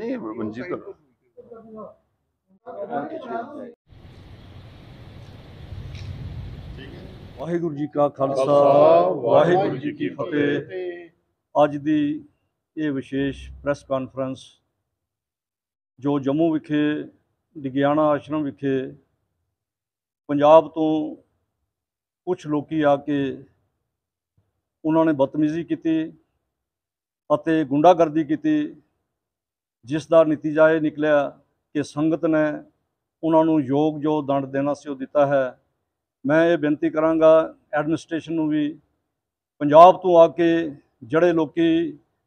ਨਹੀਂ ਮਨਜੀਤ ਵਾਹਿਗੁਰੂ ਜੀ ਕਾ ਖਾਲਸਾ ਵਾਹਿਗੁਰੂ ਜੀ ਕੀ ਫਤਿਹ ਅੱਜ ਦੀ ਇਹ ਵਿਸ਼ੇਸ਼ ਪ੍ਰੈਸ ਕਾਨਫਰੰਸ ਜੋ ਜੰਮੂ ਵਿਖੇ ਵਿਗਿਆਨਾ ਆਸ਼ਰਮ ਵਿਖੇ ਪੰਜਾਬ ਤੋਂ ਕੁਝ ਲੋਕੀ ਆ ਕੇ ਉਹਨਾਂ ਨੇ ਬਦਤਮੀਜ਼ੀ ਕੀਤੀ ਅਤੇ ਗੁੰਡਾਗਰਦੀ ਕੀਤੀ ਜਿਸ ਦਾ ਨਤੀਜਾ ਇਹ ਨਿਕਲਿਆ ਕਿ ਸੰਗਤ ਨੇ ਉਹਨਾਂ ਨੂੰ ਯੋਗ ਜੋ ਦੰਡ ਦੇਣਾ ਸੀ ਉਹ ਦਿੱਤਾ ਹੈ ਮੈਂ ਇਹ ਬੇਨਤੀ ਕਰਾਂਗਾ ਐਡਮਿਨਿਸਟ੍ਰੇਸ਼ਨ ਨੂੰ ਵੀ ਪੰਜਾਬ ਤੋਂ ਆ ਕੇ ਜਿਹੜੇ ਲੋਕੀ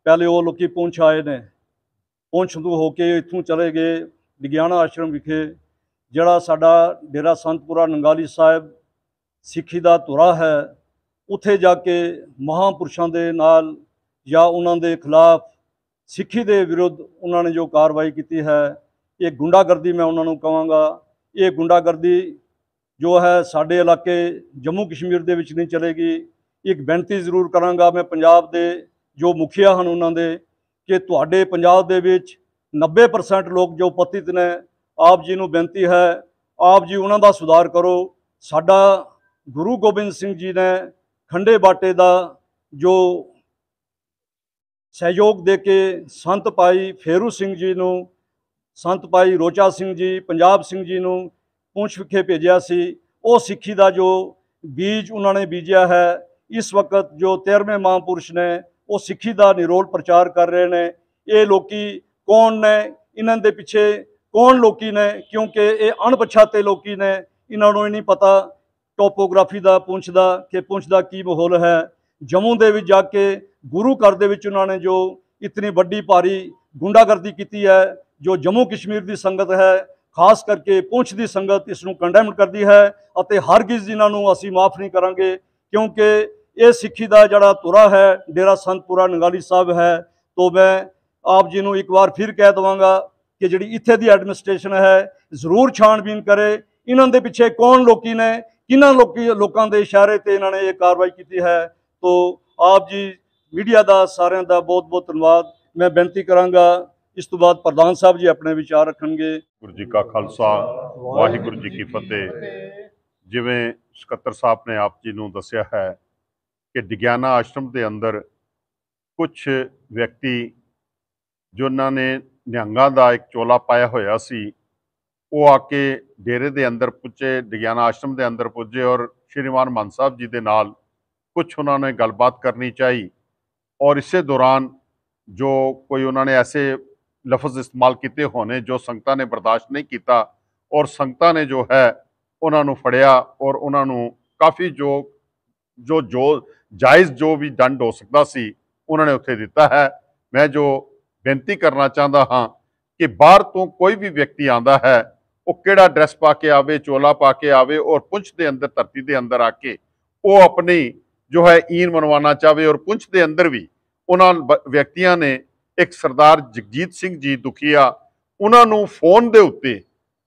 ਪਹਿਲੇ ਉਹ ਲੋਕੀ ਪਹੁੰਚ ਆਏ ਨੇ ਪਹੁੰਚ ਤੋਂ ਹੋ ਕੇ ਇੱਥੋਂ ਚਲੇ ਗਏ ਵਿਗਿਆਨਾ ਆਸ਼ਰਮ ਵਿਖੇ ਜਿਹੜਾ ਸਾਡਾ ਡੇਰਾ ਸੰਤਪੁਰਾ ਨੰਗਾਲੀ ਸਾਹਿਬ ਸਿੱਖੀ ਦਾ ਧੁਰਾ ਹੈ ਉੱਥੇ ਜਾ ਕੇ ਮਹਾਪੁਰਸ਼ਾਂ ਦੇ ਨਾਲ ਜਾਂ ਉਹਨਾਂ ਦੇ ਖਿਲਾਫ ਸਿੱਖੀ ਦੇ ਵਿਰੁੱਧ ਉਹਨਾਂ ਨੇ ਜੋ ਕਾਰਵਾਈ ਕੀਤੀ ਹੈ ਇਹ ਗੁੰਡਾਗਰਦੀ ਮੈਂ ਉਹਨਾਂ ਨੂੰ ਕਹਾਂਗਾ ਇਹ ਗੁੰਡਾਗਰਦੀ ਜੋ ਹੈ ਸਾਡੇ ਇਲਾਕੇ ਜੰਮੂ ਕਸ਼ਮੀਰ ਦੇ ਵਿੱਚ ਨਹੀਂ ਚਲੇਗੀ ਇੱਕ ਬੇਨਤੀ ਜ਼ਰੂਰ ਕਰਾਂਗਾ ਮੈਂ ਪੰਜਾਬ ਦੇ ਜੋ ਮੁਖੀਆ ਹਨ ਉਹਨਾਂ ਦੇ ਕਿ ਤੁਹਾਡੇ ਪੰਜਾਬ ਦੇ ਵਿੱਚ 90% ਲੋਕ ਜੋ ਪਤਿਤ ਨੇ ਆਪ ਜੀ ਨੂੰ ਬੇਨਤੀ ਹੈ ਆਪ ਜੀ ਉਹਨਾਂ ਦਾ ਸੁਧਾਰ ਕਰੋ ਸਾਡਾ ਗੁਰੂ ਗੋਬਿੰਦ ਸਿੰਘ ਜੀ ਨੇ ਖੰਡੇ ਬਾਟੇ ਦਾ ਜੋ ਸਹਿਯੋਗ ਦੇ ਕੇ ਸੰਤ ਪਾਈ ਫੇਰੂ ਸਿੰਘ ਜੀ ਨੂੰ ਸੰਤ ਪਾਈ ਰੋਚਾ ਸਿੰਘ ਜੀ ਪੰਜਾਬ ਸਿੰਘ ਜੀ ਨੂੰ ਪੁੰਛ ਵਿਖੇ ਭੇਜਿਆ ਸੀ ਉਹ ਸਿੱਖੀ ਦਾ ਜੋ ਬੀਜ ਉਹਨਾਂ ਨੇ ਬੀਜਿਆ ਹੈ ਇਸ ਵਕਤ ਜੋ 13ਵੇਂ ਮਹਾਂਪੁਰਸ਼ ਨੇ ਉਹ ਸਿੱਖੀ ਦਾ ਨਿਰੋਲ ਪ੍ਰਚਾਰ ਕਰ ਰਹੇ ਨੇ ਇਹ ਲੋਕੀ ਕੌਣ ਨੇ ਇਹਨਾਂ ਦੇ ਪਿੱਛੇ ਕੌਣ ਲੋਕੀ ਨੇ ਕਿਉਂਕਿ ਇਹ ਅਣਪਛਾਤੇ ਲੋਕੀ ਨੇ ਇਹਨਾਂ ਨੂੰ ਹੀ ਨਹੀਂ ਪਤਾ ਟੋਪੋਗ੍ਰਾਫੀ ਦਾ ਪੁੰਛ ਦਾ ਕਿ ਪੁੰਛ ਦਾ ਕੀ ਮਾਹੌਲ ਹੈ ਜਮੂ ਦੇ ਵਿੱਚ ਜਾ ਕੇ ਗੁਰੂ ਘਰ ਦੇ ਵਿੱਚ ਉਹਨਾਂ ਨੇ ਜੋ ਇਤਨੀ ਵੱਡੀ ਭਾਰੀ ਗੁੰਡਾਗਰਦੀ ਕੀਤੀ ਹੈ ਜੋ ਜਮੂ ਕਸ਼ਮੀਰ ਦੀ ਸੰਗਤ ਹੈ ਖਾਸ ਕਰਕੇ ਪੁੰਛ ਦੀ ਸੰਗਤ ਇਸ ਨੂੰ ਕੰਡੈਮ ਕਰਦੀ ਹੈ ਅਤੇ ਹਰ ਕਿਸ ਜਿਨ੍ਹਾਂ ਨੂੰ ਅਸੀਂ ਮਾਫ ਨਹੀਂ ਕਰਾਂਗੇ ਕਿਉਂਕਿ ਇਹ ਸਿੱਖੀ ਦਾ ਜਿਹੜਾ ਤੁਰਾ ਹੈ ਡੇਰਾ ਸੰਤਪੁਰਾ ਨਗਾਲੀ ਸਾਹਿਬ ਹੈ ਤੋਂ ਮੈਂ ਆਪ ਜੀ ਨੂੰ ਇੱਕ ਵਾਰ ਫਿਰ ਕਹਿ ਦਵਾਂਗਾ ਕਿ ਜਿਹੜੀ ਇੱਥੇ ਦੀ ਐਡਮਿਨਿਸਟ੍ਰੇਸ਼ਨ ਹੈ ਜ਼ਰੂਰ ਛਾਣਬੀਨ ਕਰੇ ਇਹਨਾਂ ਦੇ ਪਿੱਛੇ ਕੌਣ ਲੋਕੀ ਨੇ ਕਿਹਨਾਂ ਲੋਕੀ ਲੋਕਾਂ ਦੇ ਇਸ਼ਾਰੇ ਤੇ ਇਹਨਾਂ ਨੇ ਇਹ ਕਾਰਵਾਈ ਕੀਤੀ ਹੈ ਤੋਂ ਆਪ ਜੀ ਮੀਡੀਆ ਦਾ ਸਾਰਿਆਂ ਦਾ ਬਹੁਤ ਬਹੁਤ ਧੰਨਵਾਦ ਮੈਂ ਬੇਨਤੀ ਕਰਾਂਗਾ ਇਸ ਤੋਂ ਬਾਅਦ ਪ੍ਰਧਾਨ ਸਾਹਿਬ ਜੀ ਆਪਣੇ ਵਿਚਾਰ ਰੱਖਣਗੇ ਗੁਰੂ ਜੀ ਕਾ ਖਾਲਸਾ ਵਾਹਿਗੁਰੂ ਜੀ ਕੀ ਫਤਿਹ ਜਿਵੇਂ ਸਕੱਤਰ ਸਾਹਿਬ ਨੇ ਆਪ ਜੀ ਨੂੰ ਦੱਸਿਆ ਹੈ ਕਿ ਦਿਗਿਆਨਾ ਆਸ਼ਰਮ ਦੇ ਅੰਦਰ ਕੁਝ ਵਿਅਕਤੀ ਜਿਨ੍ਹਾਂ ਨੇ ਨਿਹੰਗਾਂ ਦਾ ਇੱਕ ਚੋਲਾ ਪਾਇਆ ਹੋਇਆ ਸੀ ਉਹ ਆ ਕੇ ਡੇਰੇ ਦੇ ਅੰਦਰ ਪੁੱਜੇ ਦਿਗਿਆਨਾ ਆਸ਼ਰਮ ਦੇ ਅੰਦਰ ਪੁੱਜੇ ਔਰ ਸ਼੍ਰੀਮਾਨ ਮਨ ਸਾਹਿਬ ਜੀ ਦੇ ਨਾਲ ਕੁਝ ਉਹਨਾਂ ਨੇ ਗੱਲਬਾਤ ਕਰਨੀ ਚਾਹੀ ਔਰ ਇਸੇ ਦੌਰਾਨ ਜੋ ਕੋਈ ਉਹਨਾਂ ਨੇ ਐਸੇ ਲਫ਼ਜ਼ ਇਸਤੇਮਾਲ ਕੀਤੇ ਹੋਣੇ ਜੋ ਸੰਗਤਾਂ ਨੇ ਬਰਦਾਸ਼ਤ ਨਹੀਂ ਕੀਤਾ ਔਰ ਸੰਗਤਾਂ ਨੇ ਜੋ ਹੈ ਉਹਨਾਂ ਨੂੰ ਫੜਿਆ ਔਰ ਉਹਨਾਂ ਨੂੰ ਕਾਫੀ ਜੋ ਜੋ ਜੋ ਜਾਇਜ਼ ਜੋ ਵੀ ਦੰਡ ਹੋ ਸਕਦਾ ਸੀ ਉਹਨਾਂ ਨੇ ਉੱਥੇ ਦਿੱਤਾ ਹੈ ਮੈਂ ਜੋ ਬੇਨਤੀ ਕਰਨਾ ਚਾਹੁੰਦਾ ਹਾਂ ਕਿ ਬਾਹਰ ਤੋਂ ਕੋਈ ਵੀ ਵਿਅਕਤੀ ਆਂਦਾ ਹੈ ਉਹ ਕਿਹੜਾ ਡਰੈਸ ਪਾ ਕੇ ਆਵੇ ਚੋਲਾ ਪਾ ਕੇ ਆਵੇ ਔਰ ਪੁੰਛ ਦੇ ਅੰਦਰ ਧਰਤੀ ਦੇ ਅੰਦਰ ਆ ਕੇ ਉਹ ਆਪਣੀ ਜੋ ਹੈ ਈਨ ਮਨਵਾਣਾ ਚਾਵੇ ਔਰ ਪੁੰਛ ਦੇ ਅੰਦਰ ਵੀ ਉਹਨਾਂ ਵਿਅਕਤੀਆਂ ਨੇ ਇੱਕ ਸਰਦਾਰ ਜਗਜੀਤ ਸਿੰਘ ਜੀ ਦੁਖੀਆ ਉਹਨਾਂ ਨੂੰ ਫੋਨ ਦੇ ਉੱਤੇ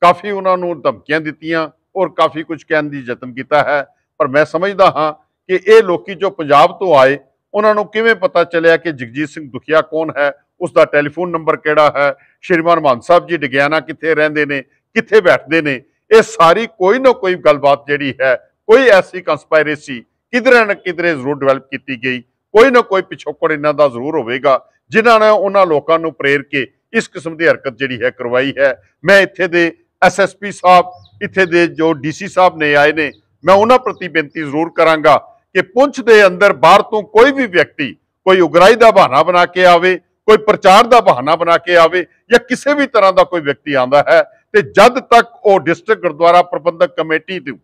ਕਾਫੀ ਉਹਨਾਂ ਨੂੰ ਧਮਕੀਆਂ ਦਿੱਤੀਆਂ ਔਰ ਕਾਫੀ ਕੁਝ ਕਹਿਣ ਦੀ ਯਤਨ ਕੀਤਾ ਹੈ ਪਰ ਮੈਂ ਸਮਝਦਾ ਹਾਂ ਕਿ ਇਹ ਲੋਕੀ ਜੋ ਪੰਜਾਬ ਤੋਂ ਆਏ ਉਹਨਾਂ ਨੂੰ ਕਿਵੇਂ ਪਤਾ ਚੱਲਿਆ ਕਿ ਜਗਜੀਤ ਸਿੰਘ ਦੁਖੀਆ ਕੌਣ ਹੈ ਉਸ ਦਾ ਟੈਲੀਫੋਨ ਨੰਬਰ ਕਿਹੜਾ ਹੈ ਸ਼੍ਰੀਮਾਨ ਮਾਨ ਸਾਹਿਬ ਜੀ ਡਿਗਿਆਣਾ ਕਿੱਥੇ ਰਹਿੰਦੇ ਨੇ ਕਿੱਥੇ ਬੈਠਦੇ ਨੇ ਇਹ ਸਾਰੀ ਕੋਈ ਨਾ ਕੋਈ ਗੱਲਬਾਤ ਜਿਹੜੀ ਹੈ ਕੋਈ ਐਸੀ ਕਨਸਪਾਇਰੇਸੀ ਕਿਧਰੇ ਨਾ ਕਿਧਰੇ ਜ਼ਰੂਰ ਡਿਵੈਲਪ ਕੀਤੀ ਗਈ ਕੋਈ ਨਾ ਕੋਈ ਪਿਛੋਕੜ ਇਹਨਾਂ ਦਾ ਜ਼ਰੂਰ ਹੋਵੇਗਾ ਜਿਨ੍ਹਾਂ ਨੇ ਉਹਨਾਂ ਲੋਕਾਂ ਨੂੰ ਪ੍ਰੇਰ ਕੇ ਇਸ ਕਿਸਮ ਦੀ ਹਰਕਤ ਜਿਹੜੀ ਹੈ ਕਰਵਾਈ ਹੈ ਮੈਂ ਇੱਥੇ ਦੇ ਐਸਐਸਪੀ ਸਾਹਿਬ ਇੱਥੇ ਦੇ ਜੋ ਡੀਸੀ ਸਾਹਿਬ ਨੇ ਆਏ ਨੇ ਮੈਂ ਉਹਨਾਂ ਪ੍ਰਤੀ ਬੇਨਤੀ ਜ਼ਰੂਰ ਕਰਾਂਗਾ ਕਿ ਪੁੰਛ ਦੇ ਅੰਦਰ ਬਾਹਰ ਤੋਂ ਕੋਈ ਵੀ ਵਿਅਕਤੀ ਕੋਈ ਉਗਰਾਈ ਦਾ ਬਹਾਨਾ ਬਣਾ ਕੇ ਆਵੇ ਕੋਈ ਪ੍ਰਚਾਰ ਦਾ ਬਹਾਨਾ ਬਣਾ ਕੇ ਆਵੇ ਜਾਂ ਕਿਸੇ ਵੀ ਤਰ੍ਹਾਂ ਦਾ ਕੋਈ ਵਿਅਕਤੀ ਆਂਦਾ ਹੈ ਤੇ ਜਦ ਤੱਕ ਉਹ ਡਿਸਟ੍ਰਿਕਟ ਗੁਰਦੁਆਰਾ ਪ੍ਰਬੰਧਕ ਕਮੇਟੀ ਤੋਂ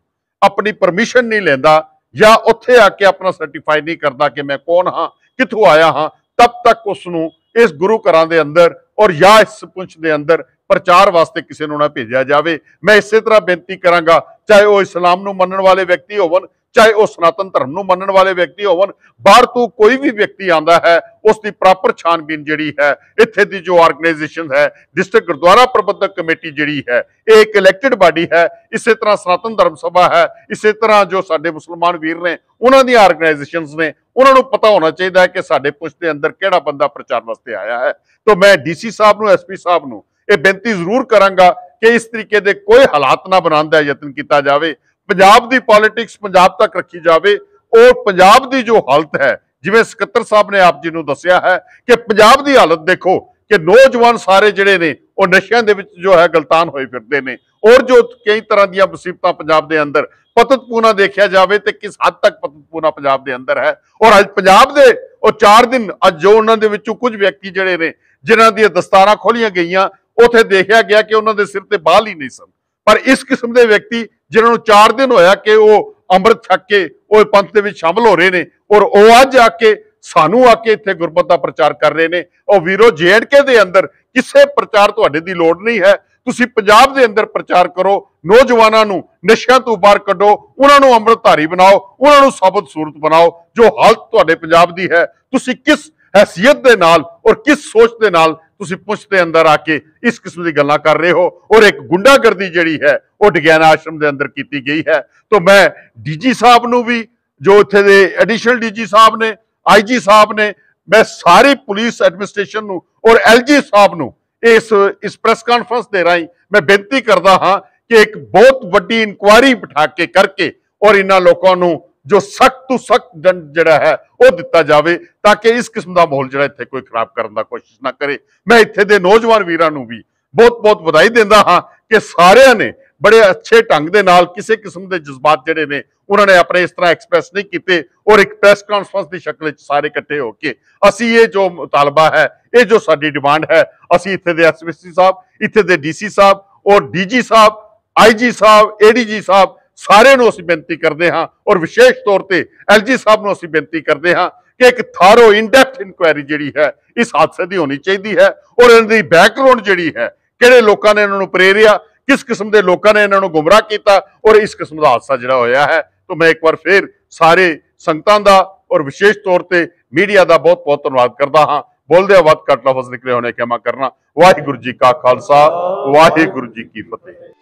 ਆਪਣੀ ਪਰਮਿਸ਼ਨ ਨਹੀਂ ਲੈਂਦਾ ਜਾਂ ਉੱਥੇ ਆ ਕੇ ਆਪਣਾ ਸਰਟੀਫਾਈ ਨਹੀਂ ਕਰਦਾ ਕਿ ਮੈਂ ਕੌਣ ਹਾਂ ਕਿੱਥੋਂ ਆਇਆ ਹਾਂ ਤਦ ਤੱਕ ਉਸ ਨੂੰ ਇਸ ਗੁਰੂ ਘਰਾਂ ਦੇ ਅੰਦਰ ਔਰ ਜਾਂ ਇਸ ਪੁੰਛ ਦੇ ਅੰਦਰ ਪ੍ਰਚਾਰ ਵਾਸਤੇ ਕਿਸੇ ਨੂੰ ਨਾ ਭੇਜਿਆ ਜਾਵੇ ਮੈਂ ਇਸੇ ਤਰ੍ਹਾਂ ਬੇਨਤੀ ਕਰਾਂਗਾ ਚਾਹੇ ਉਹ ਇਸਲਾਮ ਨੂੰ ਮੰਨਣ ਵਾਲੇ ਵਿਅਕਤੀ ਹੋਵਣ ਚਾਹੇ ਉਹ ਸਨਾਤਨ ਧਰਮ ਨੂੰ ਮੰਨਣ ਵਾਲੇ ਵਿਅਕਤੀ ਹੋਵਣ ਬਾਹਰ ਤੋਂ ਕੋਈ ਵੀ ਵਿਅਕਤੀ ਆਂਦਾ ਹੈ ਉਸ ਦੀ ਪ੍ਰਾਪਰ ਛਾਨਬੀਨ ਜਿਹੜੀ ਹੈ ਇੱਥੇ ਦੀ ਜੋ ਆਰਗੇਨਾਈਜੇਸ਼ਨ ਹੈ ਡਿਸਟ੍ਰਿਕਟ ਗੁਰਦੁਆਰਾ ਪ੍ਰਬੰਧਕ ਕਮੇਟੀ ਜਿਹੜੀ ਹੈ ਇਹ ਇੱਕ ਇਲੈਕਟਿਡ ਬਾਡੀ ਹੈ ਇਸੇ ਤਰ੍ਹਾਂ ਸਨਾਤਨ ਧਰਮ ਸਭਾ ਹੈ ਇਸੇ ਤਰ੍ਹਾਂ ਜੋ ਸਾਡੇ ਮੁਸਲਮਾਨ ਵੀਰ ਨੇ ਉਹਨਾਂ ਦੀਆਂ ਆਰਗੇਨਾਈਜੇਸ਼ਨਸ ਨੇ ਉਹਨਾਂ ਨੂੰ ਪਤਾ ਹੋਣਾ ਚਾਹੀਦਾ ਹੈ ਕਿ ਸਾਡੇ ਪੁਸ਼ ਦੇ ਅੰਦਰ ਕਿਹੜਾ ਬੰਦਾ ਪ੍ਰਚਾਰ ਵਾਸਤੇ ਆਇਆ ਹੈ ਤੋਂ ਮੈਂ ਡੀਸੀ ਸਾਹਿਬ ਨੂੰ ਐਸਪੀ ਸਾਹਿਬ ਨੂੰ ਇਹ ਬੇਨਤੀ ਜ਼ਰੂਰ ਕਰਾਂਗਾ ਕਿ ਇਸ ਤਰੀਕੇ ਦੇ ਕੋਈ ਹਾਲਾਤ ਨਾ ਬਣਾਉਣ ਦਾ ਯਤਨ ਕੀਤਾ ਜਾਵੇ ਪੰਜਾਬ ਦੀ ਪੋਲਿਟਿਕਸ ਪੰਜਾਬ ਤੱਕ ਰੱਖੀ ਜਾਵੇ ਔਰ ਪੰਜਾਬ ਦੀ ਜੋ ਹਾਲਤ ਹੈ ਜਿਵੇਂ ਸਕੱਤਰ ਸਾਹਿਬ ਨੇ ਆਪ ਜੀ ਨੂੰ ਦੱਸਿਆ ਹੈ ਕਿ ਪੰਜਾਬ ਦੀ ਹਾਲਤ ਦੇਖੋ ਕਿ ਨੌਜਵਾਨ ਸਾਰੇ ਜਿਹੜੇ ਨੇ ਉਹ ਨਸ਼ਿਆਂ ਦੇ ਵਿੱਚ ਜੋ ਹੈ ਗਲਤਾਨ ਹੋਏ ਫਿਰਦੇ ਨੇ ਔਰ ਜੋ ਕਈ ਤਰ੍ਹਾਂ ਦੀਆਂ ਮੁਸੀਬਤਾਂ ਪੰਜਾਬ ਦੇ ਅੰਦਰ ਪਤਤਪੂਨਾ ਦੇਖਿਆ ਜਾਵੇ ਤੇ ਕਿਸ ਹੱਦ ਤੱਕ ਪਤਤਪੂਨਾ ਪੰਜਾਬ ਦੇ ਅੰਦਰ ਹੈ ਔਰ ਅੱਜ ਪੰਜਾਬ ਦੇ ਉਹ 4 ਦਿਨ ਅੱਜ ਜੋ ਉਹਨਾਂ ਦੇ ਵਿੱਚੋਂ ਕੁਝ ਵਿਅਕਤੀ ਜਿਹੜੇ ਨੇ ਜਿਨ੍ਹਾਂ ਦੀਆਂ ਦਸਤਾਰਾਂ ਖੋਲੀਆਂ ਗਈਆਂ ਉਥੇ ਦੇਖਿਆ ਗਿਆ ਕਿ ਉਹਨਾਂ ਦੇ ਸਿਰ ਤੇ ਬਾਲ ਹੀ ਨਹੀਂ ਸਨ ਪਰ ਇਸ ਕਿਸਮ ਦੇ ਵਿਅਕਤੀ ਜਿਨ੍ਹਾਂ ਨੂੰ 4 ਦਿਨ ਹੋਇਆ ਕਿ ਉਹ ਅੰਮ੍ਰਿਤ ਛੱਕ ਕੇ ਉਹ ਪੰਥ ਦੇ ਵਿੱਚ ਸ਼ਾਮਲ ਹੋ ਰਹੇ ਨੇ ਔਰ ਉਹ ਅੱਜ ਆ ਕੇ ਸਾਨੂੰ ਆ ਕੇ ਇੱਥੇ ਗੁਰਮਤ ਦਾ ਪ੍ਰਚਾਰ ਕਰ ਰਹੇ ਨੇ ਉਹ ਵੀਰੋ ਜੇਐਨਕੇ ਦੇ ਅੰਦਰ ਕਿਸੇ ਪ੍ਰਚਾਰ ਤੁਹਾਡੇ ਦੀ ਲੋੜ ਨਹੀਂ ਹੈ ਤੁਸੀਂ ਪੰਜਾਬ ਦੇ ਅੰਦਰ ਪ੍ਰਚਾਰ ਕਰੋ ਨੌਜਵਾਨਾਂ ਨੂੰ ਨਸ਼ਿਆਂ ਤੋਂ ਬਾਹਰ ਕੱਢੋ ਉਹਨਾਂ ਨੂੰ ਅੰਮ੍ਰਿਤਧਾਰੀ ਬਣਾਓ ਉਹਨਾਂ ਨੂੰ ਸਾਬਤ ਸੂਰਤ ਬਣਾਓ ਜੋ ਹਾਲਤ ਤੁਹਾਡੇ ਪੰਜਾਬ ਦੀ ਹੈ ਤੁਸੀਂ ਕਿਸ ਹیثیت ਦੇ ਨਾਲ ਔਰ ਕਿਸ ਸੋਚ ਦੇ ਨਾਲ ਤੁਸੀਂ ਪੁੱਛ ਦੇ ਅੰਦਰ ਆ ਕੇ ਇਸ ਕਿਸਮ ਦੀ ਗੱਲਾਂ ਕਰ ਰਹੇ ਹੋ ਔਰ ਇੱਕ ਗੁੰਡਾਗਰਦੀ ਜਿਹੜੀ ਹੈ ਉਹ ਡਗਿਆਨਾ ਆਸ਼ਰਮ ਦੇ ਅੰਦਰ ਕੀਤੀ ਗਈ ਹੈ ਤੋਂ ਮੈਂ ਡੀਜੀ ਸਾਹਿਬ ਨੂੰ ਵੀ ਜੋ ਇੱਥੇ ਦੇ ਐਡੀਸ਼ਨਲ ਡੀਜੀ ਸਾਹਿਬ ਨੇ ਆਈਜੀ ਸਾਹਿਬ ਨੇ ਮੈਂ ਸਾਰੀ ਪੁਲਿਸ ਐਡਮਿਨਿਸਟ੍ਰੇਸ਼ਨ ਨੂੰ ਔਰ ਐਲਜੀ ਸਾਹਿਬ ਨੂੰ ਇਸ ਇਸ ਪ੍ਰੈਸ ਕਾਨਫਰੰਸ ਦੇ ਰਾਹੀਂ ਮੈਂ ਬੇਨਤੀ ਕਰਦਾ ਹਾਂ ਕਿ ਇੱਕ ਬਹੁਤ ਵੱਡੀ ਇਨਕੁਆਇਰੀ ਬਿਠਾ ਕੇ ਕਰਕੇ ਔਰ ਇਹਨਾਂ ਲੋਕਾਂ ਨੂੰ ਜੋ ਸਖਤ ਤੋਂ ਸਖਤ ਦੰਡ ਜਿਹੜਾ ਹੈ ਉਹ ਦਿੱਤਾ ਜਾਵੇ ਤਾਂ ਕਿ ਇਸ ਕਿਸਮ ਦਾ ਮਾਹੌਲ ਜਿਹੜਾ ਇੱਥੇ ਕੋਈ ਖਰਾਬ ਕਰਨ ਦਾ ਕੋਸ਼ਿਸ਼ ਨਾ ਕਰੇ ਮੈਂ ਇੱਥੇ ਦੇ ਨੌਜਵਾਨ ਵੀਰਾਂ ਨੂੰ ਵੀ ਬਹੁਤ-ਬਹੁਤ ਵਧਾਈ ਦਿੰਦਾ ਹਾਂ ਕਿ ਸਾਰਿਆਂ ਨੇ ਬੜੇ ਅੱਛੇ ਢੰਗ ਦੇ ਨਾਲ ਕਿਸੇ ਕਿਸਮ ਦੇ ਜਜ਼ਬਾਤ ਜਿਹੜੇ ਨੇ ਉਹਨਾਂ ਨੇ ਆਪਣੇ ਇਸ ਤਰ੍ਹਾਂ ਐਕਸਪ੍ਰੈਸ ਨਹੀਂ ਕੀਤੇ ਔਰ ਇੱਕ ਪ੍ਰੈਸ ਕਾਨਫਰੰਸ ਦੀ ਸ਼ਕਲ ਵਿੱਚ ਸਾਰੇ ਇਕੱਠੇ ਹੋ ਕੇ ਅਸੀਂ ਇਹ ਜੋ ਮੁਤਾਲਬਾ ਹੈ ਇਹ ਜੋ ਸਾਡੀ ਡਿਮਾਂਡ ਹੈ ਅਸੀਂ ਇੱਥੇ ਦੇ ਐਸਐਸਸੀ ਸਾਹਿਬ ਇੱਥੇ ਦੇ ਡੀਸੀ ਸਾਹਿਬ ਔਰ ਡੀਜੀ ਸਾਹਿਬ ਆਈਜੀ ਸਾਹਿਬ ਏਡੀਜੀ ਸਾਹਿਬ ਸਾਰਿਆਂ ਨੂੰ ਅਸੀਂ ਬੇਨਤੀ ਕਰਦੇ ਹਾਂ ਔਰ ਵਿਸ਼ੇਸ਼ ਤੌਰ ਤੇ ਐਲਜੀ ਸਾਹਿਬ ਨੂੰ ਅਸੀਂ ਬੇਨਤੀ ਕਰਦੇ ਹਾਂ ਕਿ ਇੱਕ ਥਾਰੋ ਇਨਡੈਪਥ ਇਨਕੁਆਇਰੀ ਜਿਹੜੀ ਹੈ ਇਸ ਹਾਦਸੇ ਦੀ ਹੋਣੀ ਚਾਹੀਦੀ ਹੈ ਔਰ ਇਹਨਾਂ ਦੀ ਬੈਕਗ੍ਰਾਉਂਡ ਜਿਹੜੀ ਹੈ ਕਿਹੜੇ ਲੋਕਾਂ ਨੇ ਇਹਨਾਂ ਨੂੰ ਪ੍ਰੇਰਿਆ ਕਿਸ ਕਿਸਮ ਦੇ ਲੋਕਾਂ ਨੇ ਇਹਨਾਂ ਨੂੰ ਗੁੰਮਰਾਹ ਕੀਤਾ ਔਰ ਇਸ ਕਿਸਮ ਦਾ ਹਾਦਸਾ ਜਿਹੜਾ ਹੋਇਆ ਹੈ ਤੋਂ ਮੈਂ ਇੱਕ ਵਾਰ ਫੇਰ ਸਾਰੇ ਸੰਗਤਾਂ ਦਾ ਔਰ ਵਿਸ਼ੇਸ਼ ਤੌਰ ਤੇ ਮੀਡੀਆ ਦਾ ਬਹੁਤ ਬਹੁਤ ਧੰਨਵਾਦ ਕਰਦਾ ਹਾਂ ਬੋਲਦੇ ਆ ਵਕਤ ਕੱਟ ਲਫ਼ਜ਼ ਨਿਕਲੇ ਹੋਣੇ ਖਿਮਾ ਕਰਨਾ ਵਾਹਿਗੁਰੂ ਜੀ ਕਾ ਖਾਲਸਾ ਵਾਹਿਗੁਰੂ ਜੀ ਕੀ ਫਤਿਹ